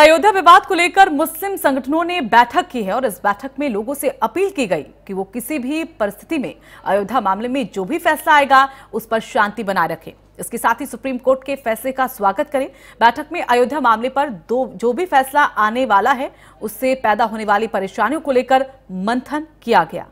अयोध्या विवाद को लेकर मुस्लिम संगठनों ने बैठक की है और इस बैठक में लोगों से अपील की गई कि वो किसी भी परिस्थिति में अयोध्या मामले में जो भी फैसला आएगा उस पर शांति बनाए रखें इसके साथ ही सुप्रीम कोर्ट के फैसले का स्वागत करें बैठक में अयोध्या मामले पर दो जो भी फैसला आने वाला है उससे पैदा होने वाली परेशानियों को लेकर मंथन किया गया